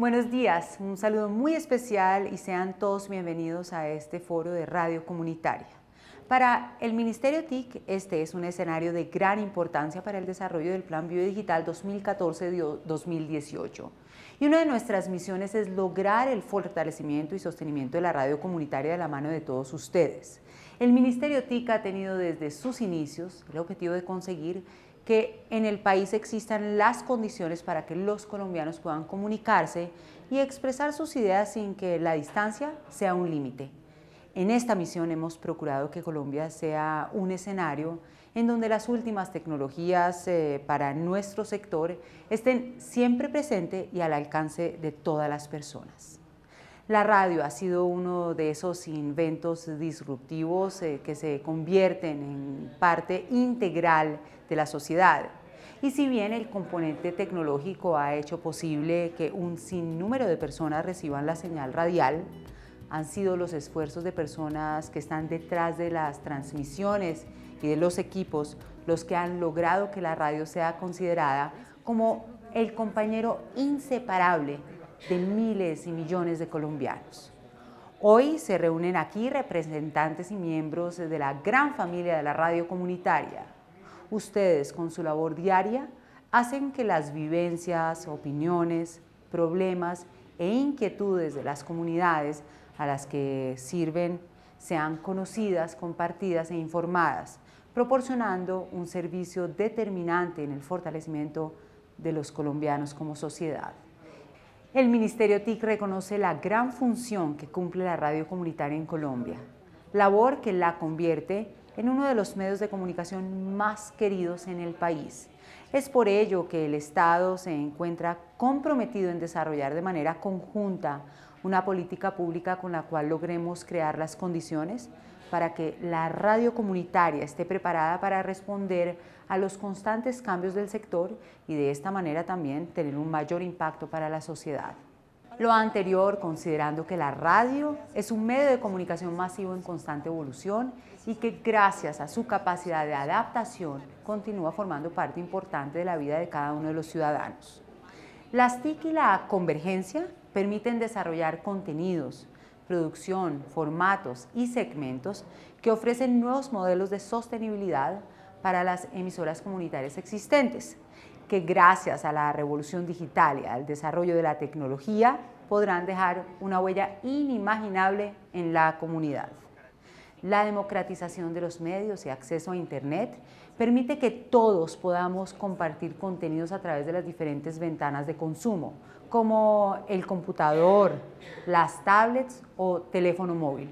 Buenos días, un saludo muy especial y sean todos bienvenidos a este foro de Radio Comunitaria. Para el Ministerio TIC, este es un escenario de gran importancia para el desarrollo del Plan Biodigital 2014-2018. Y una de nuestras misiones es lograr el fortalecimiento y sostenimiento de la radio comunitaria de la mano de todos ustedes. El Ministerio TIC ha tenido desde sus inicios el objetivo de conseguir que en el país existan las condiciones para que los colombianos puedan comunicarse y expresar sus ideas sin que la distancia sea un límite. En esta misión hemos procurado que Colombia sea un escenario en donde las últimas tecnologías eh, para nuestro sector estén siempre presentes y al alcance de todas las personas. La radio ha sido uno de esos inventos disruptivos eh, que se convierten en parte integral de la sociedad. Y si bien el componente tecnológico ha hecho posible que un sinnúmero de personas reciban la señal radial, han sido los esfuerzos de personas que están detrás de las transmisiones y de los equipos los que han logrado que la radio sea considerada como el compañero inseparable de miles y millones de colombianos. Hoy se reúnen aquí representantes y miembros de la gran familia de la radio comunitaria. Ustedes, con su labor diaria, hacen que las vivencias, opiniones, problemas e inquietudes de las comunidades a las que sirven sean conocidas, compartidas e informadas, proporcionando un servicio determinante en el fortalecimiento de los colombianos como sociedad. El Ministerio TIC reconoce la gran función que cumple la radio comunitaria en Colombia, labor que la convierte en uno de los medios de comunicación más queridos en el país. Es por ello que el Estado se encuentra comprometido en desarrollar de manera conjunta una política pública con la cual logremos crear las condiciones para que la radio comunitaria esté preparada para responder a los constantes cambios del sector y de esta manera también tener un mayor impacto para la sociedad. Lo anterior considerando que la radio es un medio de comunicación masivo en constante evolución y que gracias a su capacidad de adaptación continúa formando parte importante de la vida de cada uno de los ciudadanos. Las TIC y la convergencia permiten desarrollar contenidos, producción, formatos y segmentos que ofrecen nuevos modelos de sostenibilidad para las emisoras comunitarias existentes, que gracias a la revolución digital y al desarrollo de la tecnología podrán dejar una huella inimaginable en la comunidad. La democratización de los medios y acceso a Internet permite que todos podamos compartir contenidos a través de las diferentes ventanas de consumo, como el computador, las tablets o teléfono móvil.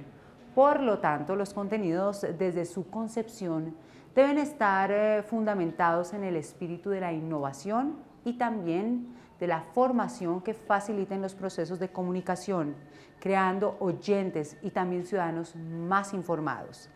Por lo tanto, los contenidos desde su concepción deben estar eh, fundamentados en el espíritu de la innovación y también de la formación que faciliten los procesos de comunicación, creando oyentes y también ciudadanos más informados,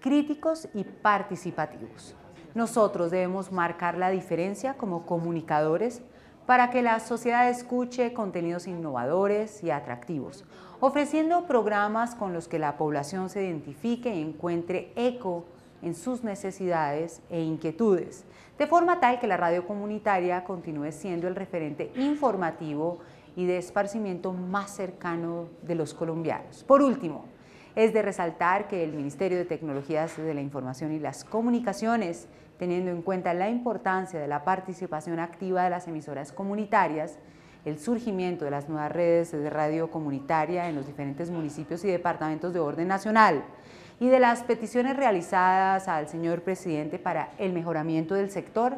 críticos y participativos. Nosotros debemos marcar la diferencia como comunicadores para que la sociedad escuche contenidos innovadores y atractivos, ofreciendo programas con los que la población se identifique y encuentre eco en sus necesidades e inquietudes, de forma tal que la radio comunitaria continúe siendo el referente informativo y de esparcimiento más cercano de los colombianos. Por último, es de resaltar que el Ministerio de Tecnologías de la Información y las Comunicaciones, teniendo en cuenta la importancia de la participación activa de las emisoras comunitarias, el surgimiento de las nuevas redes de radio comunitaria en los diferentes municipios y departamentos de orden nacional y de las peticiones realizadas al señor presidente para el mejoramiento del sector,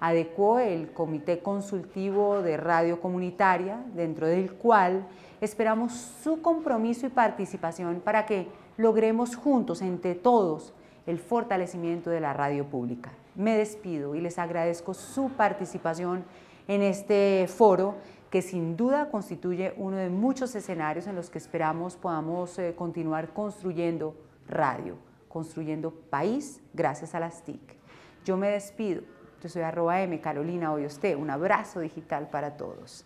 adecuó el Comité Consultivo de Radio Comunitaria, dentro del cual esperamos su compromiso y participación para que logremos juntos, entre todos, el fortalecimiento de la radio pública. Me despido y les agradezco su participación en este foro que sin duda constituye uno de muchos escenarios en los que esperamos podamos eh, continuar construyendo radio, construyendo país gracias a las TIC. Yo me despido. Yo soy arroba M, Carolina usted. Un abrazo digital para todos.